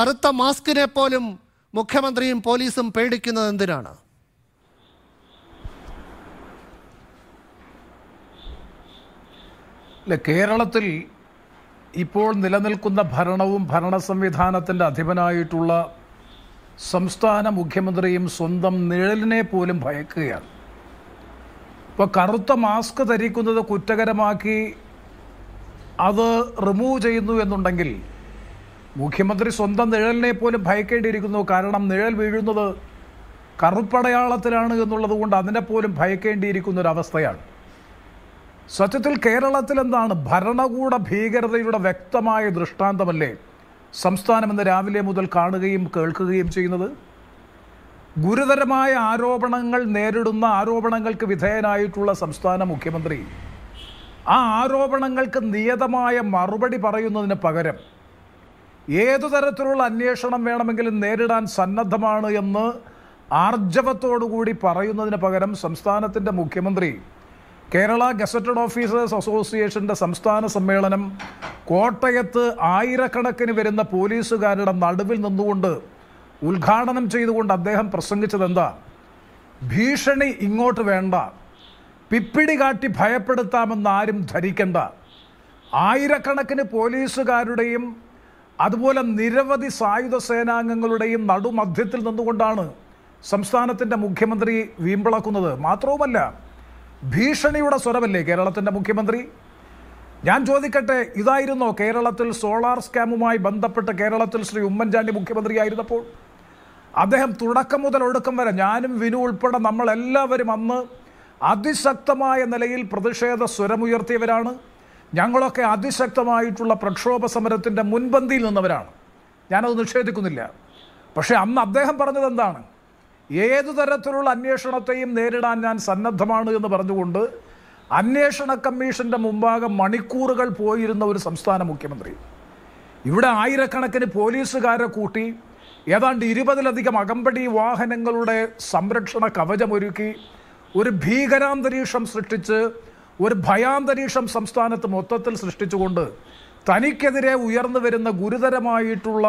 കറുത്ത മാസ്കിനെ പോലും മുഖ്യമന്ത്രിയും പോലീസും പേടിക്കുന്നത് എന്തിനാണ് കേരളത്തിൽ ഇപ്പോൾ നിലനിൽക്കുന്ന ഭരണവും ഭരണ സംവിധാനത്തിൻ്റെ അധിപനായിട്ടുള്ള സംസ്ഥാന മുഖ്യമന്ത്രിയും സ്വന്തം നിഴലിനെ പോലും ഭയക്കുകയാണ് ഇപ്പോൾ കറുത്ത മാസ്ക് ധരിക്കുന്നത് കുറ്റകരമാക്കി അത് റിമൂവ് ചെയ്യുന്നു എന്നുണ്ടെങ്കിൽ മുഖ്യമന്ത്രി സ്വന്തം നിഴലിനെ പോലും ഭയക്കേണ്ടിയിരിക്കുന്നു കാരണം നിഴൽ വീഴുന്നത് കറുപ്പടയാളത്തിലാണ് എന്നുള്ളത് കൊണ്ട് അതിനെ പോലും ഭയക്കേണ്ടിയിരിക്കുന്ന ഒരു അവസ്ഥയാണ് സത്യത്തിൽ കേരളത്തിൽ എന്താണ് ഭരണകൂട ഭീകരതയുടെ വ്യക്തമായ ദൃഷ്ടാന്തമല്ലേ സംസ്ഥാനം ഇന്ന് രാവിലെ മുതൽ കാണുകയും കേൾക്കുകയും ചെയ്യുന്നത് ഗുരുതരമായ ആരോപണങ്ങൾ നേരിടുന്ന ആരോപണങ്ങൾക്ക് വിധേയനായിട്ടുള്ള സംസ്ഥാന മുഖ്യമന്ത്രി ആ ആരോപണങ്ങൾക്ക് നിയതമായ മറുപടി പറയുന്നതിന് പകരം ഏതു തരത്തിലുള്ള അന്വേഷണം വേണമെങ്കിലും നേരിടാൻ സന്നദ്ധമാണ് എന്ന് ആർജവത്തോടുകൂടി പറയുന്നതിന് പകരം സംസ്ഥാനത്തിൻ്റെ മുഖ്യമന്ത്രി കേരള ഗസറ്റഡ് ഓഫീസേഴ്സ് അസോസിയേഷൻ്റെ സംസ്ഥാന സമ്മേളനം കോട്ടയത്ത് ആയിരക്കണക്കിന് വരുന്ന പോലീസുകാരുടെ നടുവിൽ നിന്നുകൊണ്ട് ഉദ്ഘാടനം ചെയ്തുകൊണ്ട് അദ്ദേഹം പ്രസംഗിച്ചതെന്താ ഭീഷണി ഇങ്ങോട്ട് വേണ്ട പിപ്പിടി കാട്ടി ഭയപ്പെടുത്താമെന്ന് ആരും ധരിക്കണ്ട ആയിരക്കണക്കിന് പോലീസുകാരുടെയും അതുപോലെ നിരവധി സായുധ സേനാംഗങ്ങളുടെയും നടുമധ്യത്തിൽ നിന്നുകൊണ്ടാണ് സംസ്ഥാനത്തിൻ്റെ മുഖ്യമന്ത്രി വീമ്പിളക്കുന്നത് മാത്രവുമല്ല ഭീഷണിയുടെ സ്വരമല്ലേ കേരളത്തിൻ്റെ മുഖ്യമന്ത്രി ഞാൻ ചോദിക്കട്ടെ ഇതായിരുന്നോ കേരളത്തിൽ സോളാർ സ്കാമുമായി ബന്ധപ്പെട്ട് കേരളത്തിൽ ശ്രീ ഉമ്മൻചാണ്ടി മുഖ്യമന്ത്രിയായിരുന്നപ്പോൾ അദ്ദേഹം തുടക്കം മുതൽ ഒടുക്കം വരെ ഞാനും വിനു ഉൾപ്പെടെ നമ്മളെല്ലാവരും അന്ന് അതിശക്തമായ നിലയിൽ പ്രതിഷേധ സ്വരമുയർത്തിയവരാണ് ഞങ്ങളൊക്കെ അതിശക്തമായിട്ടുള്ള പ്രക്ഷോഭ സമരത്തിൻ്റെ മുൻപന്തിയിൽ നിന്നവരാണ് ഞാനത് നിഷേധിക്കുന്നില്ല പക്ഷേ അന്ന് അദ്ദേഹം പറഞ്ഞത് എന്താണ് ഏതു തരത്തിലുള്ള അന്വേഷണത്തെയും നേരിടാൻ ഞാൻ സന്നദ്ധമാണ് എന്ന് പറഞ്ഞുകൊണ്ട് അന്വേഷണ കമ്മീഷൻ്റെ മുമ്പാകെ മണിക്കൂറുകൾ പോയിരുന്ന ഒരു സംസ്ഥാന മുഖ്യമന്ത്രി ഇവിടെ ആയിരക്കണക്കിന് പോലീസുകാരെ കൂട്ടി ഏതാണ്ട് ഇരുപതിലധികം അകമ്പടി വാഹനങ്ങളുടെ സംരക്ഷണ കവചമൊരുക്കി ഒരു ഭീകരാന്തരീക്ഷം സൃഷ്ടിച്ച് ഒരു ഭയാന്തരീക്ഷം സംസ്ഥാനത്ത് മൊത്തത്തിൽ സൃഷ്ടിച്ചുകൊണ്ട് തനിക്കെതിരെ ഉയർന്നു വരുന്ന ഗുരുതരമായിട്ടുള്ള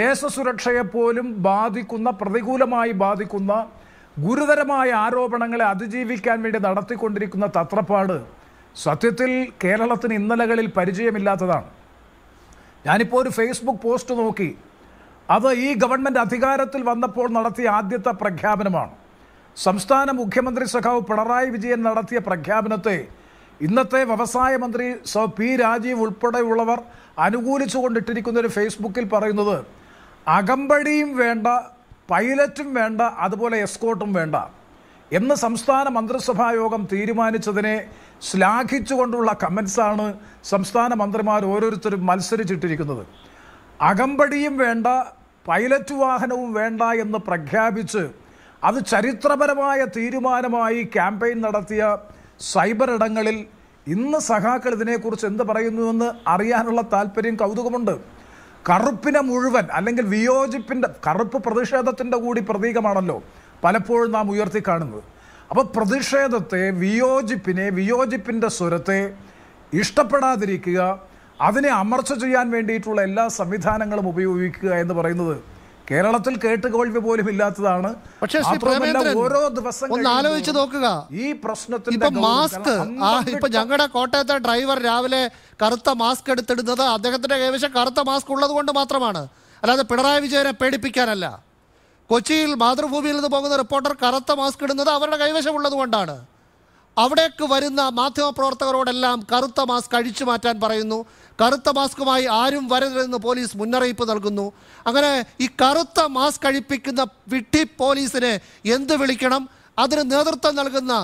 ദേശസുരക്ഷയെപ്പോലും ബാധിക്കുന്ന പ്രതികൂലമായി ബാധിക്കുന്ന ഗുരുതരമായ ആരോപണങ്ങളെ അതിജീവിക്കാൻ വേണ്ടി നടത്തിക്കൊണ്ടിരിക്കുന്ന തത്രപ്പാട് സത്യത്തിൽ കേരളത്തിന് ഇന്നലകളിൽ പരിചയമില്ലാത്തതാണ് ഞാനിപ്പോൾ ഒരു ഫേസ്ബുക്ക് പോസ്റ്റ് നോക്കി അത് ഈ ഗവൺമെൻറ് അധികാരത്തിൽ വന്നപ്പോൾ നടത്തിയ ആദ്യത്തെ പ്രഖ്യാപനമാണ് സംസ്ഥാന മുഖ്യമന്ത്രി സഖാവ് പിണറായി വിജയൻ നടത്തിയ പ്രഖ്യാപനത്തെ ഇന്നത്തെ വ്യവസായ മന്ത്രി സ പി രാജീവ് ഉൾപ്പെടെയുള്ളവർ അനുകൂലിച്ചു കൊണ്ടിട്ടിരിക്കുന്ന ഒരു ഫേസ്ബുക്കിൽ പറയുന്നത് അകമ്പടിയും വേണ്ട പൈലറ്റും വേണ്ട അതുപോലെ എസ്കോട്ടും വേണ്ട എന്ന് സംസ്ഥാന മന്ത്രിസഭായോഗം തീരുമാനിച്ചതിനെ ശ്ലാഘിച്ചുകൊണ്ടുള്ള കമൻസാണ് സംസ്ഥാന മന്ത്രിമാർ ഓരോരുത്തരും മത്സരിച്ചിട്ടിരിക്കുന്നത് അകമ്പടിയും വേണ്ട പൈലറ്റ് വാഹനവും വേണ്ട എന്ന് പ്രഖ്യാപിച്ച് അത് ചരിത്രപരമായ തീരുമാനമായി ക്യാമ്പയിൻ നടത്തിയ സൈബർ ഇടങ്ങളിൽ ഇന്ന് സഖാക്കൾ ഇതിനെക്കുറിച്ച് എന്ത് പറയുന്നുവെന്ന് അറിയാനുള്ള താല്പര്യം കൗതുകമുണ്ട് കറുപ്പിനെ മുഴുവൻ അല്ലെങ്കിൽ വിയോജിപ്പിൻ്റെ കറുപ്പ് പ്രതിഷേധത്തിൻ്റെ കൂടി പ്രതീകമാണല്ലോ പലപ്പോഴും നാം ഉയർത്തി കാണുന്നത് അപ്പോൾ പ്രതിഷേധത്തെ വിയോജിപ്പിനെ വിയോജിപ്പിൻ്റെ സ്വരത്തെ ഇഷ്ടപ്പെടാതിരിക്കുക അതിനെ അമർച്ച ചെയ്യാൻ വേണ്ടിയിട്ടുള്ള എല്ലാ സംവിധാനങ്ങളും ഉപയോഗിക്കുക എന്ന് പറയുന്നത് കേരളത്തിൽ കേട്ട് കേൾവി പോലും ഇല്ലാത്തതാണ് പക്ഷേ ഓരോ ദിവസം ആലോചിച്ച് നോക്കുക ഈ പ്രശ്നത്തിൽ മാസ്ക് ഇപ്പൊ ഞങ്ങളുടെ കോട്ടയത്തെ ഡ്രൈവർ രാവിലെ കറുത്ത മാസ്ക് എടുത്തിടുന്നത് അദ്ദേഹത്തിന്റെ കൈവശം കറുത്ത മാസ്ക് ഉള്ളത് കൊണ്ട് മാത്രമാണ് അല്ലാതെ പിണറായി വിജയനെ പേടിപ്പിക്കാനല്ല കൊച്ചിയിൽ മാതൃഭൂമിയിൽ നിന്ന് പോകുന്ന റിപ്പോർട്ടർ കറുത്ത മാസ്ക് ഇടുന്നത് അവരുടെ കൈവശം ഉള്ളത് കൊണ്ടാണ് അവിടേക്ക് വരുന്ന മാധ്യമപ്രവർത്തകരോടെല്ലാം കറുത്ത മാസ്ക് അഴിച്ചു മാറ്റാൻ പറയുന്നു കറുത്ത മാസ്കുമായി ആരും വരരുതെന്ന് പോലീസ് മുന്നറിയിപ്പ് നൽകുന്നു അങ്ങനെ ഈ കറുത്ത മാസ്ക് അഴിപ്പിക്കുന്ന വിട്ടി പോലീസിനെ എന്ത് വിളിക്കണം അതിന് നേതൃത്വം നൽകുന്ന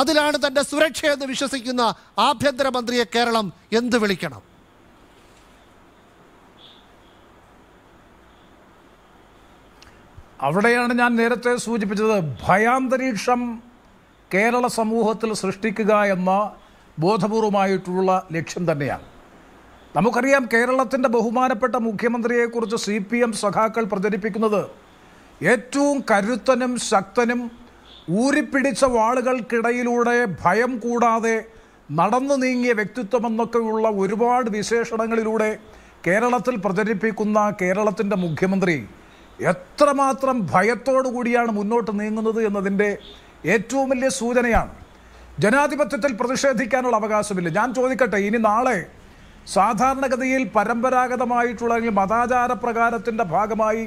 അതിലാണ് തൻ്റെ സുരക്ഷയെന്ന് വിശ്വസിക്കുന്ന ആഭ്യന്തരമന്ത്രിയെ കേരളം എന്ത് വിളിക്കണം അവിടെയാണ് ഞാൻ നേരത്തെ സൂചിപ്പിച്ചത് ഭയാന്തരീക്ഷം കേരള സമൂഹത്തിൽ സൃഷ്ടിക്കുക എന്ന ബോധപൂർവമായിട്ടുള്ള ലക്ഷ്യം തന്നെയാണ് നമുക്കറിയാം കേരളത്തിൻ്റെ ബഹുമാനപ്പെട്ട മുഖ്യമന്ത്രിയെക്കുറിച്ച് സി പി എം സഖാക്കൾ പ്രചരിപ്പിക്കുന്നത് ഏറ്റവും കരുത്തനും ശക്തനും ഊരിപ്പിടിച്ച വാളുകൾക്കിടയിലൂടെ ഭയം കൂടാതെ നടന്നു നീങ്ങിയ വ്യക്തിത്വം എന്നൊക്കെയുള്ള ഒരുപാട് വിശേഷണങ്ങളിലൂടെ കേരളത്തിൽ പ്രചരിപ്പിക്കുന്ന കേരളത്തിൻ്റെ മുഖ്യമന്ത്രി എത്രമാത്രം ഭയത്തോടു കൂടിയാണ് മുന്നോട്ട് നീങ്ങുന്നത് എന്നതിൻ്റെ ഏറ്റവും വലിയ സൂചനയാണ് ജനാധിപത്യത്തിൽ പ്രതിഷേധിക്കാനുള്ള അവകാശമില്ല ഞാൻ ചോദിക്കട്ടെ ഇനി നാളെ സാധാരണഗതിയിൽ പരമ്പരാഗതമായിട്ടുള്ള അല്ലെങ്കിൽ മതാചാര പ്രകാരത്തിൻ്റെ ഭാഗമായി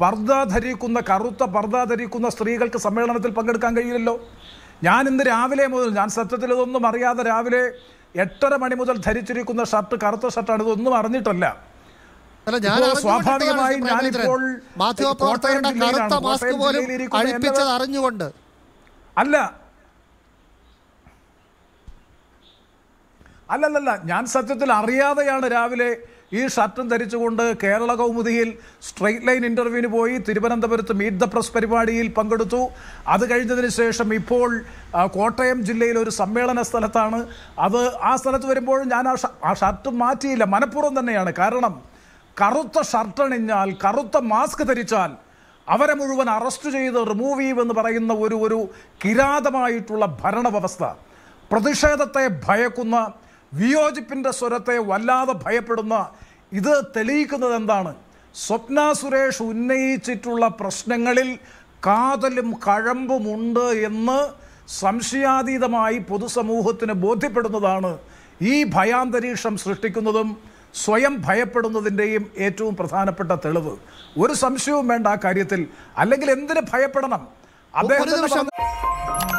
പർദ്ദ ധരിക്കുന്ന കറുത്ത പർദ്ദ ധരിക്കുന്ന സ്ത്രീകൾക്ക് സമ്മേളനത്തിൽ പങ്കെടുക്കാൻ കഴിയില്ലല്ലോ ഞാൻ ഇന്ന് രാവിലെ മുതൽ ഞാൻ സത്യത്തിൽ ഇതൊന്നും അറിയാതെ രാവിലെ എട്ടര മണി മുതൽ ധരിച്ചിരിക്കുന്ന ഷർട്ട് കറുത്ത ഷർട്ടാണ് ഇതൊന്നും അറിഞ്ഞിട്ടല്ല സ്വാഭാവികമായും ഞാനിപ്പോൾ അറിഞ്ഞുകൊണ്ട് അല്ല അല്ലല്ലല്ല ഞാൻ സത്യത്തിൽ അറിയാതെയാണ് രാവിലെ ഈ ഷർട്ടും ധരിച്ചുകൊണ്ട് കേരള കൗമുദിയിൽ സ്ട്രെയിറ്റ് ലൈൻ ഇൻ്റർവ്യൂവിന് പോയി തിരുവനന്തപുരത്ത് മീറ്റ് ദ പ്രസ് പരിപാടിയിൽ പങ്കെടുത്തു അത് കഴിഞ്ഞതിന് ശേഷം ഇപ്പോൾ കോട്ടയം ജില്ലയിൽ ഒരു സമ്മേളന സ്ഥലത്താണ് അത് ആ സ്ഥലത്ത് വരുമ്പോൾ ഞാൻ ആ ഷർട്ട് മാറ്റിയില്ല മനഃപൂർവ്വം തന്നെയാണ് കാരണം കറുത്ത ഷർട്ടണിഞ്ഞാൽ കറുത്ത മാസ്ക് ധരിച്ചാൽ അവരെ മുഴുവൻ അറസ്റ്റ് ചെയ്ത് റിമൂവ് ചെയ്യുമെന്ന് പറയുന്ന ഒരു ഒരു കിരാതമായിട്ടുള്ള ഭരണവ്യവസ്ഥ പ്രതിഷേധത്തെ ഭയക്കുന്ന വിയോജിപ്പിൻ്റെ സ്വരത്തെ വല്ലാതെ ഭയപ്പെടുന്ന ഇത് തെളിയിക്കുന്നത് എന്താണ് സ്വപ്ന സുരേഷ് ഉന്നയിച്ചിട്ടുള്ള പ്രശ്നങ്ങളിൽ കാതലും കഴമ്പുമുണ്ട് എന്ന് സംശയാതീതമായി പൊതുസമൂഹത്തിന് ബോധ്യപ്പെടുന്നതാണ് ഈ ഭയാന്തരീക്ഷം സൃഷ്ടിക്കുന്നതും സ്വയം ഭയപ്പെടുന്നതിൻ്റെയും ഏറ്റവും പ്രധാനപ്പെട്ട തെളിവ് ഒരു സംശയവും വേണ്ട ആ കാര്യത്തിൽ അല്ലെങ്കിൽ എന്തിന് ഭയപ്പെടണം അദ്ദേഹം